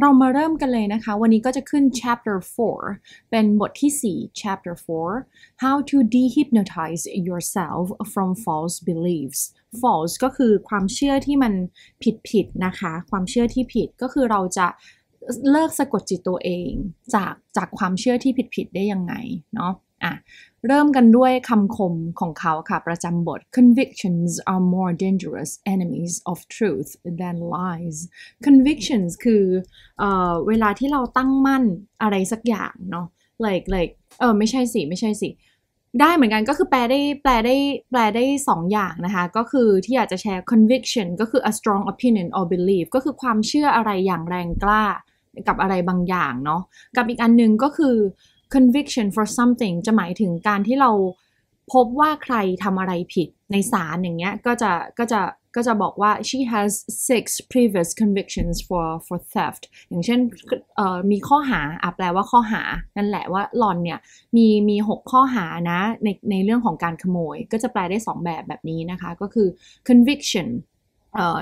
เรามาเริ่มกันเลยนะคะ วันนี้ก็จะขึ้น chapter 4 เป็นบทที่ 4 chapter 4 how to dehypnotize yourself from false beliefs false ก็คือความเชื่อที่มันผิดผิดนะคะ ความเชื่อที่ผิดก็คือเราจะเลิกสะกดจิตตัวเองจากจากความเชื่อที่ผิดผิดได้ยังไงเนาะอ่ะเริ่มกันด้วยคำคมของเขาค่ะ ประจำบท convictions are more dangerous enemies of truth than lies convictions คือเออเวลาที่เราตั้งมั่นอะไรสักอย่างเนาะ like like เออไม่ใช่สิ ไม่ใช่สิ ได้เหมือนกัน ก็คือแปลได้แปลได้แปลได้สองอย่างนะคะ ก็คือที่อยากจะแชร์ conviction ก็คือ a strong opinion or belief ก็คือความเชื่ออะไรอย่างแรงกล้ากับอะไรบางอย่างเนาะกับอีกอันหนึ่งก็คือ conviction for something จะหมายถึงการที่เราพบว่าใครทำอะไรผิดในศาลอย่างเงี้ยก็จะก็จะก็จะบอกว่า she has six previous convictions for for theft อย่างเช่นมีข้อหาอ่ะแปลว่าข้อหา นั่นแหละว่าหลอนเนี่ยมีมีหกข้อหานะในในเรื่องของการขโมยก็จะแปลได้สองแบบแบบนี้นะคะก็คือ conviction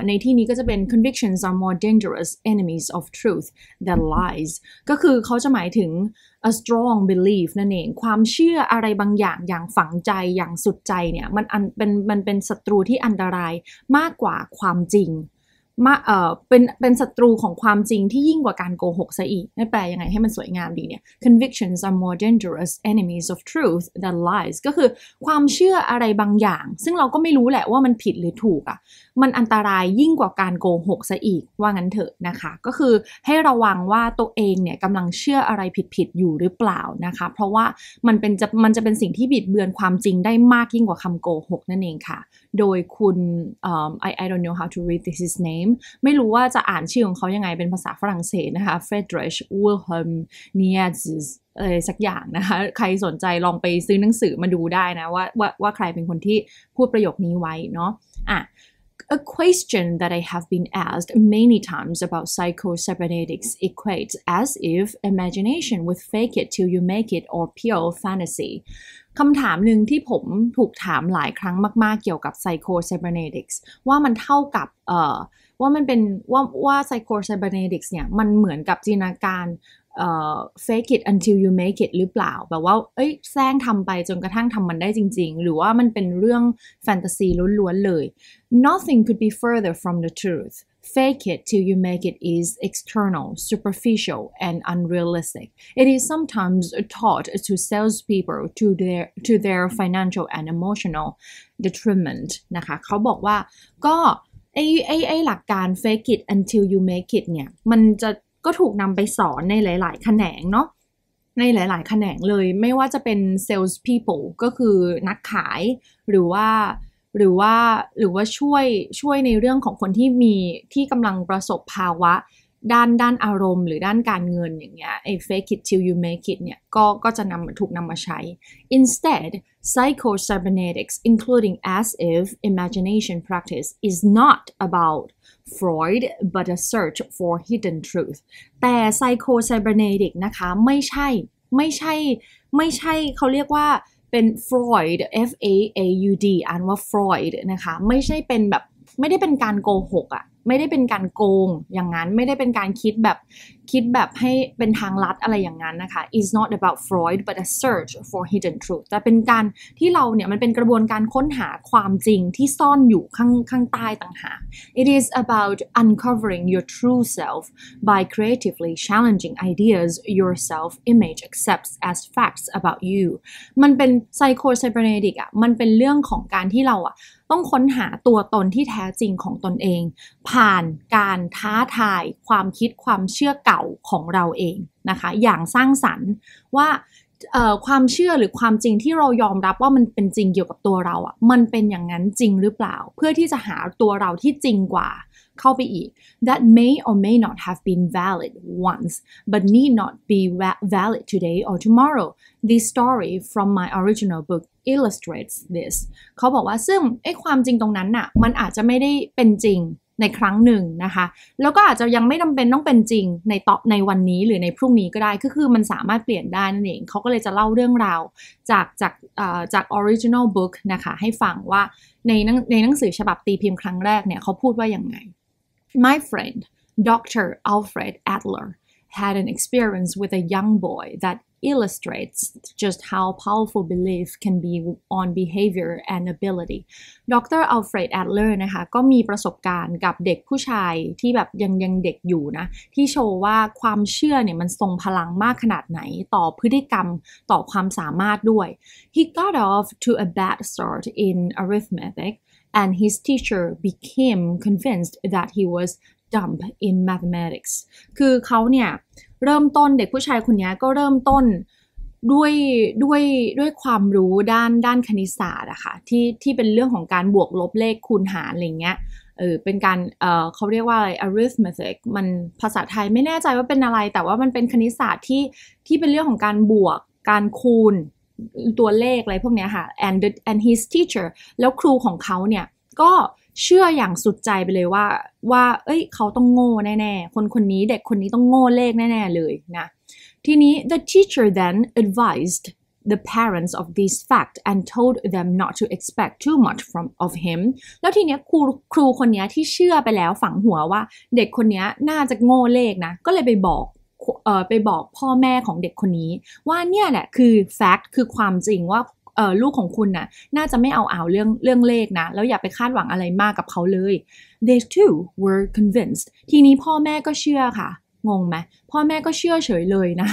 ในที่นี้ก็จะเป็น convictions are more dangerous enemies of truth than lies ก็คือเขาจะหมายถึง a strong belief นั่นเอง ความเชื่ออะไรบางอย่าง อย่างฝังใจ อย่างสุดใจเนี่ย มันเป็นมันเป็นศัตรูที่อันตรายมากกว่าความจริงมาเออเป็นเป็นศัตรูของความจริงที่ยิ่งกว่าการโกหกซะอีกนั่นแปลยังไงให้มันสวยงามดีเนี่ย convictions are more dangerous enemies of truth than lies ก็คือความเชื่ออะไรบางอย่าง ซึ่งเราก็ไม่รู้แหละว่ามันผิดหรือถูกอะ่ะมันอันตรายยิ่งกว่าการโกหกซะอีก ว่างั้นเถอะนะคะ ก็คือให้ระวังว่าตัวเองเนี่ยกำลังเชื่ออะไรผิดผิดอยู่หรือเปล่านะคะเพราะว่ามันเป็นจะมันจะเป็นสิ่งที่บิดเบือนความจริงได้มากยิ่งกว่าคำโกหกนั่นเองค่ะโดยคุณ u h I I don't know how to read this name ไม่รู้ว่าจะอ่านชื่อของเขายังไงเป็นภาษาฝรั่งเศสนะคะ Friedrich Wilhelm n i e t z อะไรสักอย่างนะคะ ใครสนใจลองไปซื้อหนังสือมาดูได้นะว่าว่าว่าใครเป็นคนที่พูดประโยคนี้ไว้เนาะอ่ะ A question that I have been asked many times about psychocybernetics equates as if imagination with fake it till you make it or pure fantasy คำถามหนึ่งที่ผมถูกถามหลายครั้งมากๆเกี่ยวกับ psychocybernetics ว่ามันเท่ากับว่ามันเป็น ว่าว่าไซโคไซเบเนติกส์เนี่ย มันเหมือนกับจินตนาการเอ่อเฟกิดอันทิลยูเมกิดหรือเปล่า แบบว่าเอ้ยแซงทำไปจนกระทั่งทำมันได้จริง ๆ หรือว่ามันเป็นเรื่องแฟนตาซีล้วนๆเลย nothing could be further from the truth fake it till you make it is external superficial and unrealistic it is sometimes taught to salespeople to their to their financial and emotional detriment นะคะ เขาบอกว่าก็ไอ้ไอ้ไอ้หลักการ fake it until you make it เนี่ย มันจะก็ถูกนำไปสอนในหลาย ๆ แขนงเนาะ ในหลาย ๆ แขนงเลย ไม่ว่าจะเป็น sales people ก็คือนักขาย หรือว่าหรือว่าหรือว่าช่วยช่วยในเรื่องของคนที่มีที่กำลังประสบภาวะด้านด้านอารมณ์หรือด้านการเงินอย่างเงี้ยไอ้ fake it till you make it เนี่ยก็ก็จะนำถูกนำมาใช้ instead psychocybernetics including as if imagination practice is not about Freud but a search for hidden truth แต่ psychocybernetic s นะคะ ไม่ใช่ ไม่ใช่ไม่ใช่เขาเรียกว่าเป็น Freud F A A U D อ่านว่า Freud นะคะไม่ใช่เป็นแบบ ไม่ได้เป็นการโกหกอะไม่ได้เป็นการโกงอย่างนั้นไม่ได้เป็นการคิดแบบคิดแบบให้เป็นทางลัดอะไรอย่างนั้นนะคะ is not about Freud but a search for hidden truth แต่เป็นการที่เราเนี่ย มันเป็นกระบวนการค้นหาความจริงที่ซ่อนอยู่ข้างข้างใต้ต่างหาก it is about uncovering your true self by creatively challenging ideas your self image accepts as facts about you มันเป็น psycho cybernetic อะมันเป็นเรื่องของการที่เราอ่ะต้องค้นหาตัวตนที่แท้จริงของตนเอง ผ่านการท้าทายความคิดความเชื่อเก่าของเราเองนะคะอย่างสร้างสรรค์ว่าความเชื่อหรือความจริงที่เรายอมรับว่ามันเป็นจริงเกี่ยวกับตัวเราอะ่ะมันเป็นอย่างนั้นจริงหรือเปล่าเพื่อที่จะหาตัวเราที่จริงกว่าเข้าไปอีก that may or may not have been valid once but need not be valid today or tomorrow this story from my original book illustrates this เขาบอกว่า ซึ่งไอ้ความจริงตรงนั้นน่ะมันอาจจะไม่ได้เป็นจริงในครั้งหนึ่งนะคะ แล้วก็อาจจะยังไม่จำเป็น ต้องเป็นจริงในตอบในวันนี้ หรือในพรุ่งนี้ก็ได้คือคือมันสามารถเปลี่ยนได้นั่นเองเขาก็เลยจะเล่าเรื่องราว จากจากจาก original book นะคะ ให้ฟังว่า ในในหนังสือฉบับตีพิมพ์ครั้งแรกเนี่ยเขาพูดว่าอย่างไง my friend Dr. Alfred Adler had an experience with a young boy that illustrates just how powerful belief can be on behavior and ability ดรอัลเฟรดแอดเลอร์นะคะก็มีประสบการณ์กับเด็กผู้ชายที่แบบยังยังเด็กอยู่นะที่โชว์ว่าความเชื่อเนี่ยมันทรงพลังมากขนาดไหนต่อพฤติกรรมต่อความสามารถด้วย he got off to a bad start in arithmetic and his teacher became convinced that he was jump in mathematics คือเขาเนี่ยเริ่มต้นเด็กผู้ชายคนนี้ก็เริ่มต้นด้วยด้วยด้วยความรู้ด้านด้านคณิตศาสตร์อะค่ะที่ที่เป็นเรื่องของการบวกลบเลขคูณหารอะไรเงี้ยเออเป็นการเออเขาเรียกว่าอะไร arithmetic มันภาษาไทยไม่แน่ใจว่าเป็นอะไรแต่ว่ามันเป็นคณิตศาสตร์ที่ที่เป็นเรื่องของการบวกการคูณตัวเลขอะไรพวกเนี้ยค่ะ and the, and his teacher แล้วครูของเขาเนี่ยก็เชื่ออย่างสุดใจไปเลยว่าว่าเอ้ย เขาต้องโง่แน่ ๆ คนคนนี้เด็กคนนี้ต้องโง่เลขแน่ ๆ เลยนะ ทีนี้ the teacher then advised the parents of this fact and told them not to expect too much from of him แล้วทีนี้ครูครูคนนี้ที่เชื่อไปแล้วฝังหัวว่าเด็กคนนี้น่าจะโง่เลขนะ ก็เลยไปบอกไปบอกพ่อแม่ของเด็กคนนี้ว่าเนี่ยแหละคือ fact คือความจริงว่าเออลูกของคุณนะ่ะน่าจะไม่เอาเอาเรื่องเรื่องเลขนะ แล้วอย่าไปคาดหวังอะไรมากกับเขาเลย they too were convinced ทีนี้พ่อแม่ก็เชื่อค่ะ งงไหมพ่อแม่ก็เชื่อเฉยเลยนะ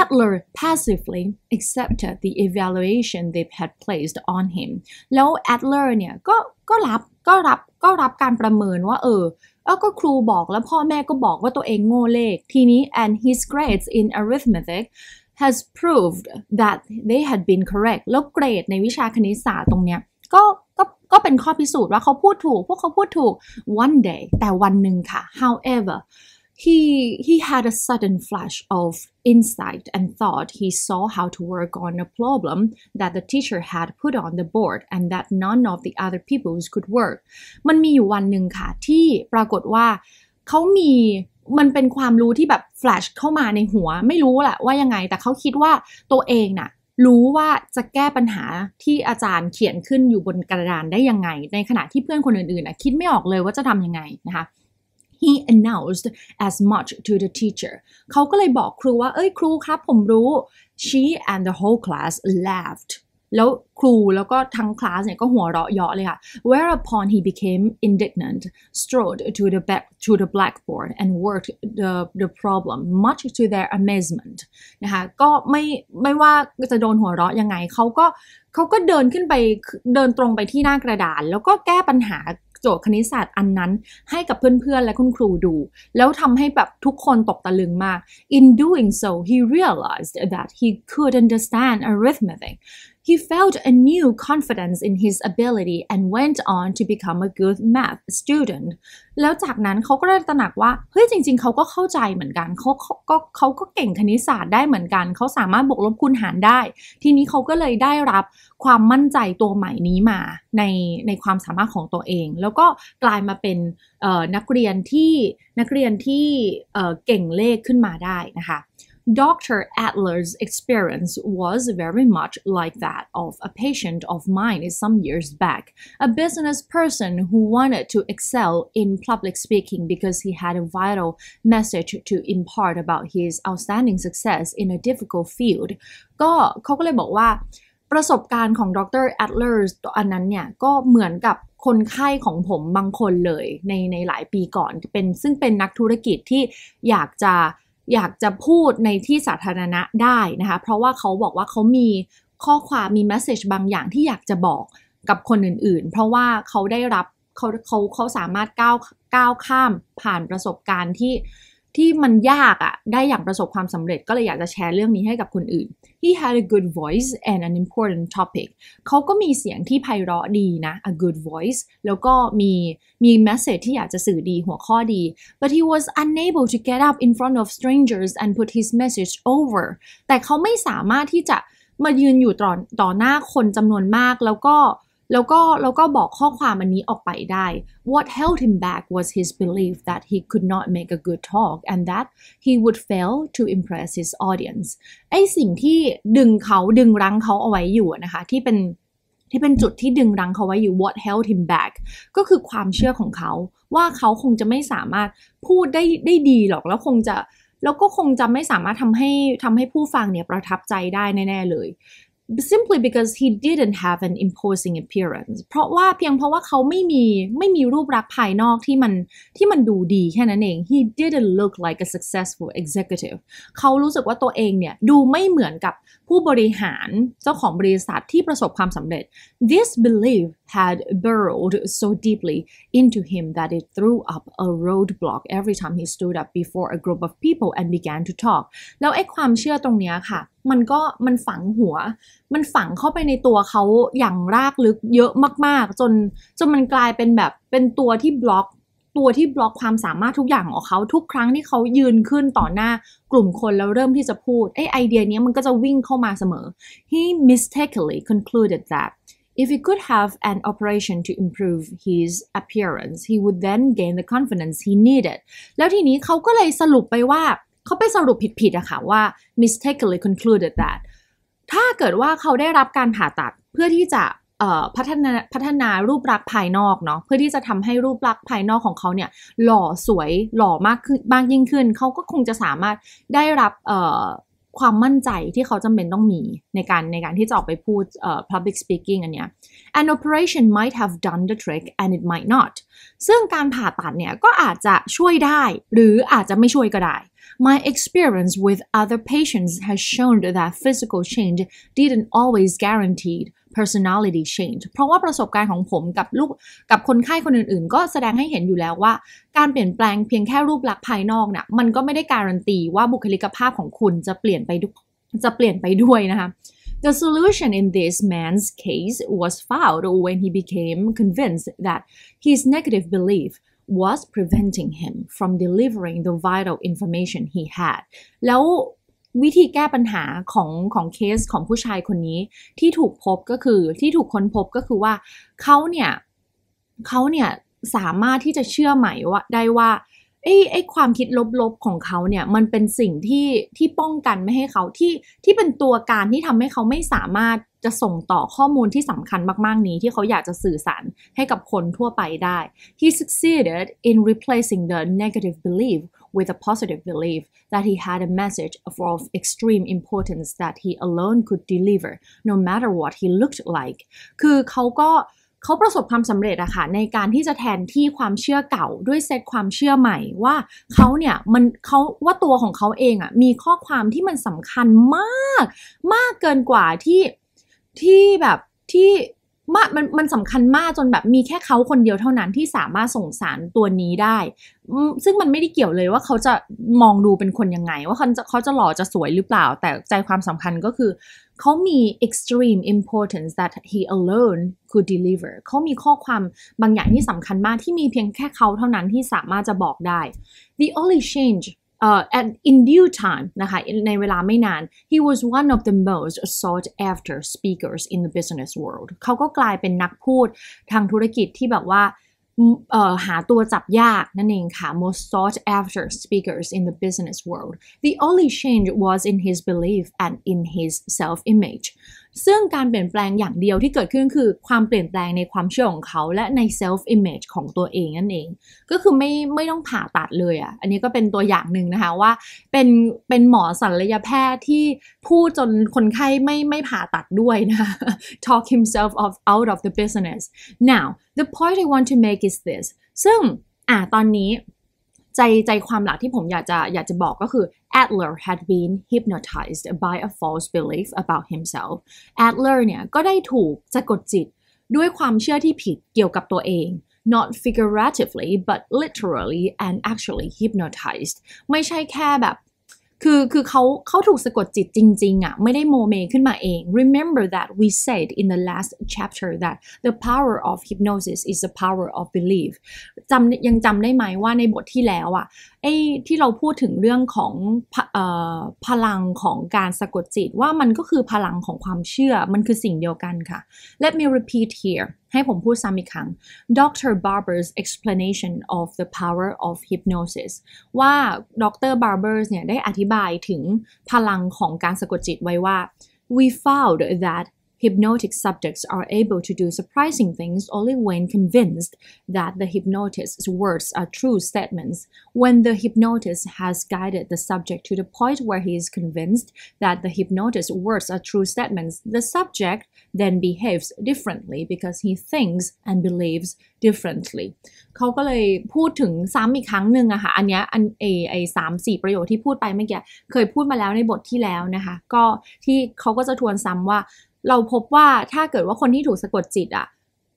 Adler passively accepted the evaluation they had placed on him แล้ว Adler เนี่ยก็ก็รับก็รับก็รับการประเมินว่าเออแล้วก็ครูบอกแล้วพ่อแม่ก็บอกว่าตัวเองโง่เลข ทีนี้ and his grades in arithmetic has proved that they had been correct แล้วเกรดในวิชาคณิตศาสตร์ตรงเนี้ย ก็ก็ก็เป็นข้อพิสูจน์ว่าเขาพูดถูก พวกเขาพูดถูก one day แต่วันหนึ่งค่ะ however he he had a sudden flash of insight and thought he saw how to work on a problem that the teacher had put on the board and that none of the other pupils could work มันมีอยู่วันหนึ่งค่ะ ที่ปรากฏว่าเขามี มันเป็นความรู้ที่แบบแฟลชเข้ามาในหัวไม่รู้แหละว่ายังไง แต่เขาคิดว่าตัวเองน่ะรู้ว่าจะแก้ปัญหาที่อาจารย์เขียนขึ้นอยู่บนกระดานได้ยังไง ในขณะที่เพื่อนคนอื่นๆนะคิดไม่ออกเลยว่าจะทำยังไงนะคะ he announced as much to the teacher เขาก็เลยบอกครูว่า เอ้ยครูครับผมรู้ she and the whole class laughed แล้วครูแล้วก็ทั้งคลาสเนี่ยก็หัวเราะเยาะเลยค่ะ whereupon he became indignant strode to the back to the blackboard and worked the the problem much to their amazement นะคะก็ไม่ไม่ว่าจะโดนหัวเราะยังไงเขาก็เขาก็เดินขึ้นไปเดินตรงไปที่หน้ากระดานแล้วก็แก้ปัญหาโจทย์คณิตศาสตร์อันนั้นให้กับเพื่อนๆและคุณครูดูแล้วทำให้แบบทุกคนตกตะลึงมาก in doing so he realized that he could understand arithmetic He felt a new confidence in his ability and went on to become a good math student. แล้วจากนั้นเขาก็ได้ตระหนักว่าเฮ้ยจริงๆเขาก็เข้าใจเหมือนกันเขาเขาก็เขาก็เก่งคณิตศาสตร์ได้เหมือนกัน เขาสามารถบวกลบคูณหารได้ ทีนี้เขาก็เลยได้รับความมั่นใจตัวใหม่นี้มาในในความสามารถของตัวเอง แล้วก็กลายมาเป็นนักเรียนที่นักเรียนที่เก่งเลขขึ้นมาได้นะคะ Dr. Adler's experience was very much like that of a patient of mine some years back, a business person who wanted to excel in public speaking because he had a vital message to impart about his outstanding success in a difficult field. Adler ก็เหมือนกับคนไข้ของผมบางคนเลยในในหลายปีก่อนเป็นซึ่งเป็นนักธุรกิจที่อยากจะอยากจะพูดในที่สาธารณะได้นะคะเพราะว่าเขาบอกว่าเขามีข้อความมีแมสเซจบางอย่างที่อยากจะบอกกับคนอื่นๆ เพราะว่าเขาได้รับเขาเขาเขาสามารถก้าวก้าวข้ามผ่านประสบการณ์ที่ที่มันยากอะได้อย่างประสบความสำเร็จก็เลยอยากจะแชร์เรื่องนี้ให้กับคนอื่น He had a good voice and an important topic เขาก็มีเสียงที่ไพเราะดีนะ a good voice แล้วก็มีมี message ที่อยากจะสื่อดีหัวข้อดี but he was unable to get up in front of strangers and put his message over แต่เขาไม่สามารถที่จะมายืนอยู่ต่อต่อหน้าคนจำนวนมากแล้วก็แล้วก็แล้วก็บอกข้อความอันนี้ออกไปได้ What held him back was his belief that he could not make a good talk and that he would fail to impress his audience ไอสิ่งที่ดึงเขาดึงรั้งเขาเอาไว้อยู่นะคะ ที่เป็นที่เป็นจุดที่ดึงรั้งเขาไว้อยู่ what held him back ก็คือความเชื่อของเขา ว่าเขาคงจะไม่สามารถพูดได้ได้ดีหรอกแล้วคงจะแล้วก็คงจะไม่สามารถทำให้ทาให้ผู้ฟังเนี่ยประทับใจได้แน่ ๆ เลย simply because he didn't have an imposing appearance เพราะว่าเพียงเพราะว่าเขาไม่มีไม่มีรูปลักษณ์ภายนอกที่มันที่มันดูดีแค่นั้นเอง he didn't look like a successful executive เขารู้สึกว่าตัวเองเนี่ยดูไม่เหมือนกับผู้บริหารเจ้าของบริษัทที่ประสบความสำเร็จ this belief had burrowed so deeply into him that it threw up a roadblock every time he stood up before a group of people and began to talk แล้วไอ้ความเชื่อตรงเนี้ยค่ะมันก็มันฝังหัว มันฝังเข้าไปในตัวเขาอย่างรากลึกเยอะมากๆ จนจนมันกลายเป็นแบบเป็นตัวที่บล็อกตัวที่บล็อกความสามารถทุกอย่างของเขาทุกครั้งที่เขายืนขึ้นต่อหน้ากลุ่มคนแล้วเริ่มที่จะพูด ไอไอเดียนี้มันก็จะวิ่งเข้ามาเสมอ he mistakenly concluded that If he could have an operation to improve his appearance, he would then gain the confidence he needed. แล้วทีนี้เขาก็เลยสรุปไปว่าเขาไปสรุปผิดๆอะค่ะว่า mistakenly concluded that ถ้าเกิดว่าเขาได้รับการผ่าตัดเพื่อที่จะพัฒนาพัฒนารูปลักษณ์ภายนอกเนาะเพื่อที่จะทำให้รูปลักษณ์ภายนอกของเขาเนี่ยหล่อสวยหล่อมากขึ้นมากยิ่งขึ้น เขาก็คงจะสามารถได้รับความมั่นใจที่เขาจำเป็นต้องมีในการในการที่จะออกไปพูด public speaking อันเนี้ย an operation might have done the trick and it might not ซึ่งการผ่าตัดเนี่ยก็อาจจะช่วยได้ หรืออาจจะไม่ช่วยก็ได้ My experience with other patients has shown that physical change didn't always guarantee personality change เพราะว่าประสบการณ์ของผมกับลูกกับคนไข้คนอื่นๆ The solution in this man's case was found when he became convinced that his negative belief was preventing him from delivering the vital information he had แล้ววิธีแก้ปัญหาของของเคสของผู้ชายคนนี้ที่ถูกพบก็คือที่ถูกค้นพบก็คือว่าเขาเนี่ยเขาเนี่ย สามารถที่จะเชื่อไหมว่าได้ว่าไอ้ไอ้ความคิดลบๆของเขาเนี่ย มันเป็นสิ่งที่ที่ป้องกันไม่ให้เขาที่ที่เป็นตัวการที่ทำให้เขาไม่สามารถจะส่งต่อข้อมูลที่สำคัญมากๆนี้ที่เขาอยากจะสื่อสารให้กับคนทั่วไปได้ He succeeded in replacing the negative belief with a positive belief that he had a message of, of extreme importance that he alone could deliver no matter what he looked like คือเขาก็เขาประสบความสำเร็จอะค่ะในการที่จะแทนที่ความเชื่อเก่าด้วยเซตความเชื่อใหม่ว่าเขาเนี่ยมันเขาว่าตัวของเขาเองอะมีข้อความที่มันสำคัญมากมากเกินกว่าที่ที่แบบที่มามันมันสำคัญมากจนแบบมีแค่เขาคนเดียวเท่านั้นที่สามารถส่งสารตัวนี้ได้ ซึ่งมันไม่ได้เกี่ยวเลยว่าเขาจะมองดูเป็นคนยังไง ว่าเขาจะเขาจะหล่อจะสวยหรือเปล่าแต่ใจความสำคัญก็คือ เขามี extreme importance that he alone could deliver เขามีข้อความบางอย่างที่สำคัญมากที่มีเพียงแค่เขาเท่านั้นที่สามารถจะบอกได้ the only change uh, and in due time he was one of the most sought after speakers in the business world most sought after speakers in the business world the only change was in his belief and in his self image ซึ่งการเปลี่ยนแปลงอย่างเดียวที่เกิดขึ้นคือความเปลี่ยนแปลงในความเชื่อของเขาและใน self image ของตัวเองนั่นเอง ก็คือไม่ไม่ต้องผ่าตัดเลยอะ่ะ อันนี้ก็เป็นตัวอย่างหนึ่งนะคะว่าเป็นเป็นหมอศัลยแพทย์ที่พูดจนคนไข้ไม่ไม่ผ่าตัดด้วยนะะ talk himself of out of the business now the point I want to make is this ซึ่งอ่าตอนนี้ใจใจความหลักที่ผมอยากจะอยากจะบอกก็คือ Adler had been hypnotized by a false belief about himself Adler เนี่ยก็ได้ถูกสะกดจิตด้วยความเชื่อที่ผิดเกี่ยวกับตัวเอง not figuratively but literally and actually hypnotized ไม่ใช่แค่แบบคือ คือเขาเขาถูกสะกดจิตจริงๆอะ่ะไม่ได้โมเมขึ้นมาเอง remember that we said in the last chapter that the power of hypnosis is the power of belief จำยังจำได้ไหมว่าในบทที่แล้วอะ่ะไอ้ที่เราพูดถึงเรื่องของพลังของการสะกดจิตว่ามันก็คือพลังของความเชื่อ มันคือสิ่งเดียวกันค่ะ let me repeat here ให้ผมพูดซ้ำอีกครั้ง Dr. Barber's explanation of the power of hypnosis ว่า Dr. Barber เนี่ยได้อธิบายถึงพลังของการสะกดจิตไว้ว่า we found that hypnotic subjects are able to do surprising things only when convinced that the hypnotist's words are true statements. When the hypnotist has guided the subject to the point where he is convinced that the hypnotist's words are true statements, the subject then behaves differently because he thinks and believes differently เขาก็เลยพูดถึงซ้ำอีกครั้งหนึ่งอะค่ะอันเนี้ยอันเอไอสามสี่ประโยคที่พูดไปเมื่อกี้เคยพูดมาแล้วในบทที่แล้วนะคะเราพบว่าถ้าเกิดว่าคนที่ถูกสะกดจิตอ่ะ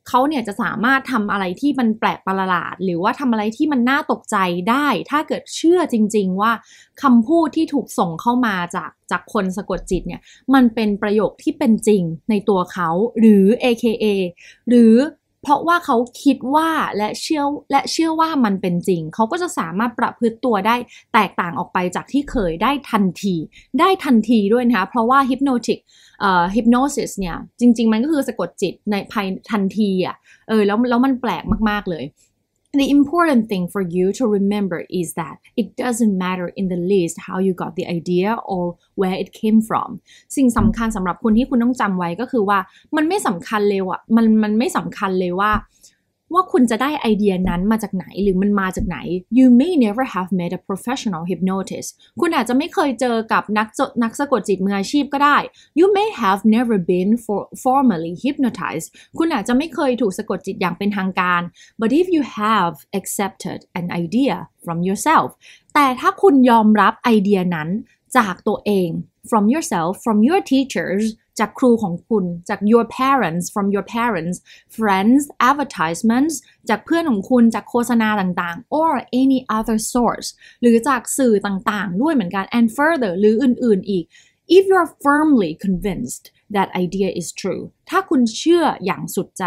เขาเนี่ยจะสามารถทำอะไรที่มันแปลกประหลาด หรือว่าทำอะไรที่มันน่าตกใจได้ ถ้าเกิดเชื่อจริงๆ ว่า คำพูดที่ถูกส่งเข้ามาจากจากคนสะกดจิตเนี่ยมันเป็นประโยคที่เป็นจริงในตัวเขาหรือ AKA หรือเพราะว่าเขาคิดว่าและเชื่อและเชื่อว่ามันเป็นจริง เขาก็จะสามารถประพฤติตัวได้แตกต่างออกไปจากที่เคยได้ทันที ได้ทันทีด้วยนะคะเพราะว่า hypnotic เอ่อ hypnosis เนี่ยจริง ๆ มันก็คือสะกดจิตในภายทันทีอะ่ะเออแล้วแล้วมันแปลกมากๆเลย The important thing for you to remember is that it doesn't matter in the least how you got the idea or where it came from สิ่งสำคัญสำหรับคุณที่คุณต้องจำไว้ก็คือว่า มันไม่สำคัญเลยว่ามันมันไม่สำคัญเลยว่าว่าคุณจะได้ไอเดียนั้นมาจากไหนหรือมันมาจากไหน you may never have met a professional hypnotist คุณอาจจะไม่เคยเจอกับนักนักสะกดจิตมืออาชีพก็ได้ you may have never been for formally hypnotized คุณอาจจะไม่เคยถูกสะกดจิตอย่างเป็นทางการ but if you have accepted an idea from yourself แต่ถ้าคุณยอมรับไอเดียนั้นจากตัวเอง from yourself from your teachers จากครูของคุณจาก your parents from your parents friends advertisements จากเพื่อนของคุณจากโฆษณาต่างๆ or any other source หรือจากสื่อต่างๆด้วยเหมือนกัน and further หรืออื่นๆอีก if you're firmly convinced that idea is true ถ้าคุณเชื่ออย่างสุดใจ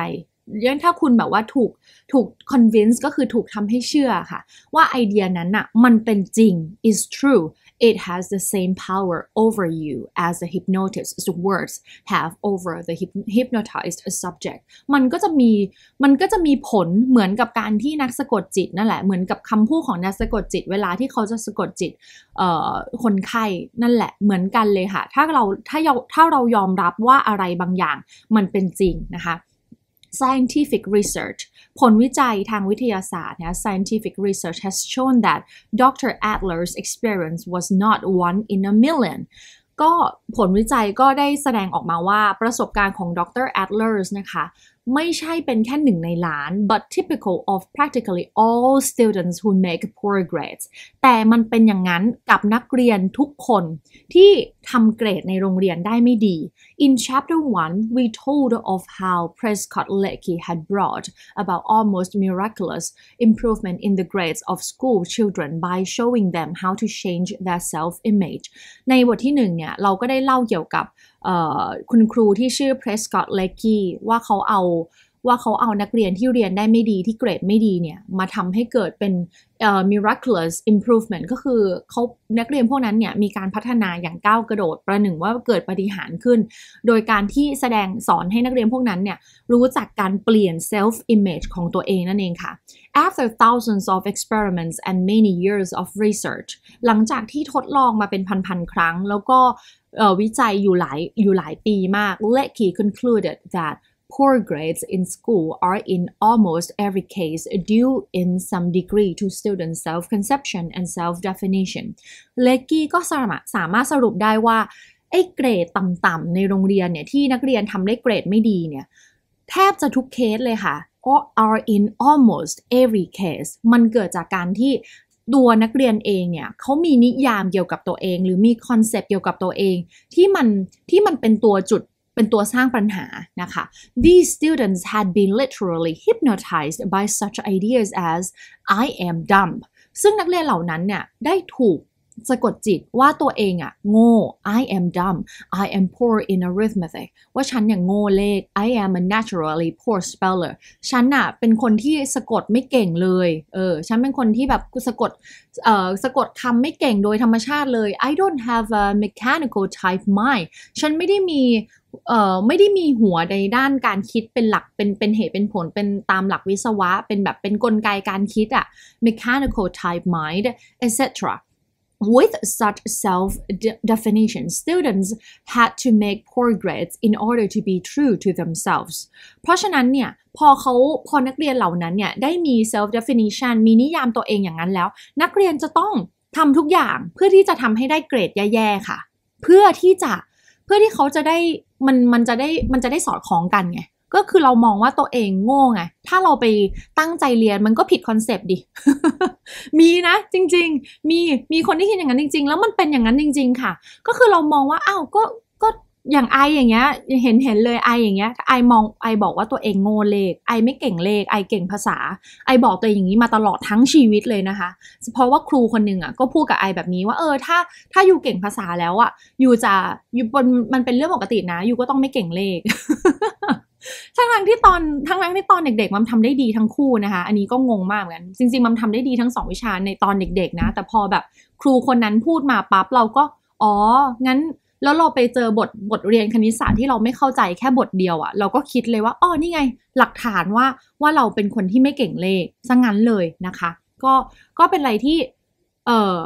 ยังถ้าคุณแบบว่าถูกถูก convince ก็คือถูกทำให้เชื่อค่ะ ว่าไอเดียนั้นน่ะมันเป็นจริง is true It has the same power over you as the hypnotist's words have over the hypnotized subject มันก็จะมีมันก็จะมีผลเหมือนกับการที่นักสะกดจิต นั่นแหละ เหมือนกับคำพูดของนักสะกดจิต เวลาที่เขาจะสะกดจิตคนไข้นั่นแหละ เหมือนกันเลยค่ะถ้าเราถ้าเราถ้าเรายอมรับว่าอะไรบางอย่าง มันเป็นจริงนะคะ scientific research ผลวิจัยทางวิทยาศาสตร์นะ scientific research has shown that Dr. Adler's experience was not one in a million ก็ผลวิจัยก็ได้แสดงออกมาว่าประสบการณ์ของดร Adlers นะคะไม่ใช่เป็นแค่หนึ่งในล้าน but typical of practically all students who make poor grades แต่มันเป็นอย่างนั้น กับนักเรียนทุกคน ที่ทำเกรดในโรงเรียนได้ไม่ดี In chapter 1 we told of how Prescott Lecky had brought about almost miraculous improvement in the grades of school children by showing them how to change their self-image ในบทที่หนึ่งเนี่ย Prescott Lecky ว่าเขาเอาว่าเขาเอานักเรียนที่เรียนได้ไม่ดีที่เกรดไม่ดีเนี่ย มาทำให้เกิดเป็น uh, miraculous improvement ก็คือเขานักเรียนพวกนั้นเนี่ยมีการพัฒนาอย่างก้าวกระโดดประหนึ่งว่าเกิดปฏิหารขึ้น โดยการที่แสดงสอนให้นักเรียนพวกนั้นเนี่ยรู้จักการเปลี่ยน self image ของตัวเองนั่นเองค่ะ After thousands of experiments and many years of research หลังจากที่ทดลองมาเป็นพันๆครั้ง แล้วก็วิจัยอยู่หลายอยู่หลายปีมาก Lecky concluded that Poor grades in school are in almost every case due in some degree to student self-conception and self-definition. เลกกี้ก็สามารถสามารถสรุปได้ว่า ไอ้เกรดต่ำๆในโรงเรียนเนี่ยที่นักเรียนทำได้เกรดไม่ดีเนี่ยแทบจะทุกเคสเลยค่ะ or are in almost every case มันเกิดจากการที่ตัวนักเรียนเองเนี่ยเขามีนิยามเกี่ยวกับตัวเองหรือมีคอนเซปต์เกี่ยวกับตัวเอง ที่มันที่มันเป็นตัวจุดเป็นตัวสร้างปัญหา นะคะ These students had been literally hypnotized by such ideas as I am dumb ซึ่งนักเรียนเหล่านั้นเนี่ย ได้ถูกสะกดจิตว่าตัวเองอะโง่ I am dumb I am poor in arithmetic ว่าฉันอย่างโง่เลข I am a naturally poor speller ฉันอะเป็นคนที่สะกดไม่เก่งเลย เออ ฉันเป็นคนที่แบบสะกดเอ่อสะกดคำไม่เก่งโดยธรรมชาติเลย I don't have a mechanical type mind ฉันไม่ได้มีเอ่อไม่ได้มีหัวในด้านการคิดเป็นหลัก เป็นเป็นเหตุเป็นผล เป็นตามหลักวิศวะ เป็นแบบเป็นกลไกการคิดอะ mechanical type mind etc With such self definition, students had to make poor grades in order to be true to themselves. เพราะฉะนั้นเนี่ยพอเขาพอนักเรียนเหล่านั้นเนี่ย ได้มี self definition มีนิยามตัวเองอย่างนั้นแล้ว นักเรียนจะต้องทำทุกอย่างเพื่อที่จะทำให้ได้เกรดแย่ๆค่ะ เพื่อที่จะเพื่อที่เขาจะได้มันมันจะได้มันจะได้สอดคล้องกันไง ก็คือเรามองว่าตัวเองโง่ไงถ้าเราไปตั้งใจเรียนมันก็ผิดคอนเซปต์ดิ มีนะจริง ๆ มีมีคนที่คิดอย่างนั้นจริง ๆ แล้วมันเป็นอย่างนั้นจริง ๆ ค่ะ ก็คือเรามองว่าอ้าวก็อย่างไออย่างเงี้ยเห็นเห็นเลยไออย่างเงี้ย ไอมองไอบอกว่าตัวเองโง่เลข ไอไม่เก่งเลขไอเก่งภาษา ไอบอกตัวเองอย่างนี้มาตลอดทั้งชีวิตเลยนะคะเพราะว่าครูคนหนึ่งอ่ะก็พูดกับไอแบบนี้ว่าเออถ้า ถ้าอยู่เก่งภาษาแล้วอ่ะอยู่จะอยู่บนมันเป็นเรื่องปกตินะอยู่ก็ต้องไม่เก่งเลขทั้งทั้งที่ตอนทั้งทั้งที่ตอนเด็ก ๆ มัมทำได้ดีทั้งคู่นะคะอันนี้ก็งงมากเหมือนกันจริง ๆ มัมทำได้ดีทั้งสองวิชาในตอนเด็กๆ นะ แต่พอแบบครูคนนั้นพูดมาปั๊บเราก็อ๋อ งั้นแล้วเราไปเจอบทบทเรียนคณิตศาสตร์ที่เราไม่เข้าใจแค่บทเดียวอะ่ะ เราก็คิดเลยว่าอ๋อนี่ไง หลักฐานว่าว่าเราเป็นคนที่ไม่เก่งเลขซะงั้นเลยนะคะ ก็ก็เป็นอะไรที่ เออ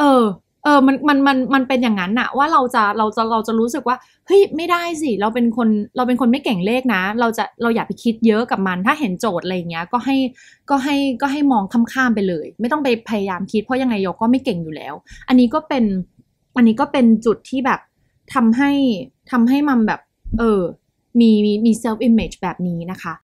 เออ เออมันมันมันมันเป็นอย่างนั้นอะว่าเราจะเราจะเราจะรู้สึกว่าเฮ้ยไม่ได้สิเราเป็นคนเราเป็นคนไม่เก่งเลขนะเราจะเราอย่าไปคิดเยอะกับมัน ถ้าเห็นโจทย์อะไรอย่างเงี้ยก็ให้ก็ให้ก็ให้มองข้ามๆไปเลย ไม่ต้องไปพยายามคิด เพราะยังไงโยก็ไม่เก่งอยู่แล้ว อันนี้ก็เป็นอันนี้ก็เป็นจุดที่แบบทำให้ทำให้มันแบบ เออมีมีเซลฟ์อิมเมจแบบนี้นะคะ